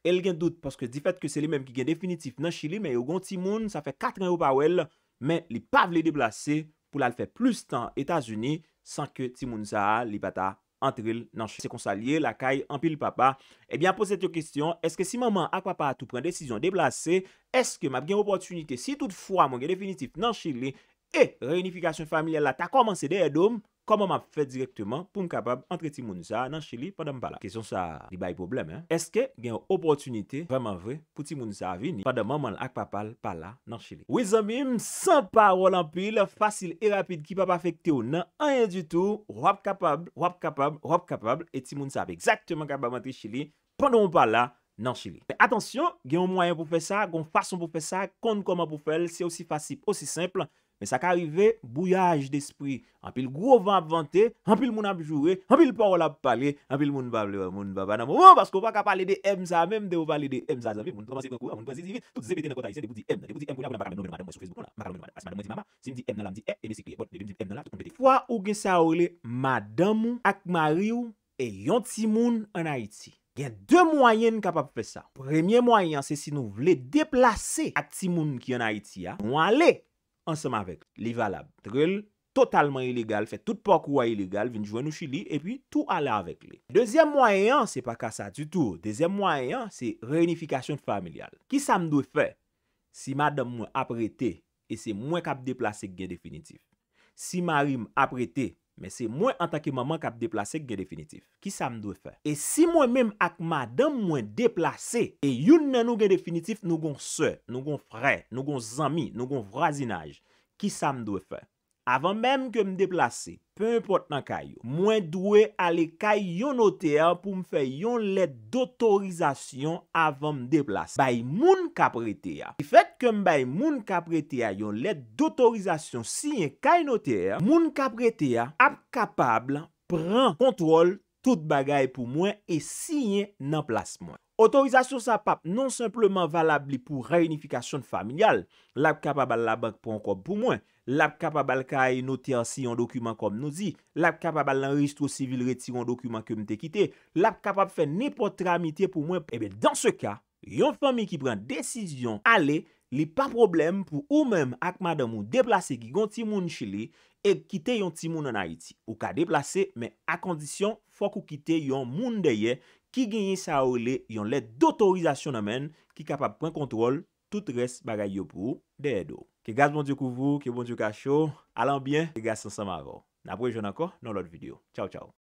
El gen dout paske di fet ke se li menm ki gen definitif nan Chili men yo gon Timoun sa fe katren ou pa ou el men li pa vle deplase pou la l fe plus tan Etasuni san ke Timoun Zaha li bata antril nan Chili. Se konsa liye la kay empil papa, ebyan eh poset yo kwestyon eske si maman ak papa tou pren desisyon deplase, eske map gen woportunite si tout fwa moun gen definitif nan Chili e reunifikasyon familial la ta komanse de edom? komon ap fe direktyman pou m kapab antre ti moun sa nan chili pandan m pala. Kesyon sa li bay problem. Eske gen yo oprotunite vreman vre pou ti moun sa avini pandan man man ak pa pala pala nan chili. Ouye zanmim, sempa rol anpil, fasil e rapid ki pa pa fekte ou nan, anyen di tou, wap kapab, wap kapab, wap kapab, eti moun sa api exaktemen kapab antre chili pandan m pala nan chili. Men atensyon, gen yo mwayen pou fe sa, gen yo fason pou fe sa, kon konman pou fel, se osi fasyp, osi sempel, Men sa ka arrive bouyaj despri. Anpil gro vanp vante, anpil moun ap jure, anpil porol ap pale, anpil moun bable wè, moun bable namou, wè, bas kou wak ap pale de M, zan menm de wap pale de M, zan vi moun komanse kwen kou, moun kwen zi zi zi, vwè, tout zepete nan kota yise, depou di M, depou di M kou, mwen ap baka men mwen mwen mwen, mwen soufise mwen mwen, mwen mwen mwen mwen, mwen mwen mwen mwen, mwen mwen mwen mwen, mwen mwen mwen Ansem avèk, li valab trèl, totalman ilégal, fè tout pok wè ilégal, vin jwen nou chili, epi tout alè avèk li. Dezyèm mwayan, se pa kasa du tout. Dezyèm mwayan, se reynifikasyon familial. Ki sa mdou fè? Si madam mwen apretè, e se mwen kap deplase gen definitif. Si marim apretè, men se mwen an taki maman kap deplase gen definitif. Ki sa mdwe fe? E si mwen men ak madam mwen deplase, e yon nan nou gen definitif nou gon se, nou gon fre, nou gon zami, nou gon vrazinaj, ki sa mdwe fe? Avan menm ke m deplase, pou mè pot nan kay yo, mwen dwe ale kay yon noter pou m fè yon let d'autorizasyon avan m deplase. Bay moun kap rete ya. Di fèk ke m bay moun kap rete ya yon let d'autorizasyon si yon kay noter, moun kap rete ya ap kapable pran kontrol tout bagay pou mwen e si yon nan plas mwen. Otorizasyon sa pap non simpleman valab li pou rayonifikasyon familial, lap kapabal la bank pou an kom pou mwen, lap kapabal ka e noter si yon dokumen kom nouzi, lap kapabal nan registro sivil reti yon dokumen kemite kite, lap kapab fe nepot tramite pou mwen. Ebe, eh dan se ka, yon fami ki pren desisyon ale, li pa problem pou ou men ak madamou deplase gigon timoun chile e kite yon timoun an Haiti. Ou ka deplase, men ak kondisyon fok ou kite yon moun deye Ki genye sa ou le, yon let d'autorizasyon nan men, ki kapap pren kontrol, tout res bagay yo pou de edo. Ke gaz bon diyo kou vou, ke bon diyo kachou, alan byen, ke gaz san san mavo. Na prejoun anko nan lot videyo. Chow chow.